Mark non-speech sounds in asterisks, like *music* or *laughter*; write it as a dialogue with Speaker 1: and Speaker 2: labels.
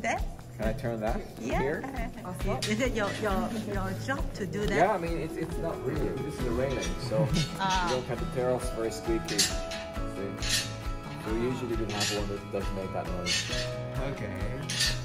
Speaker 1: Can I turn that yeah. here? is it your, your, your job to do that? Yeah, I mean, it's, it's not really. This is a railing, so uh. *laughs* you don't cut the terrace very squeaky. See? So usually not have one that doesn't make that noise. Okay.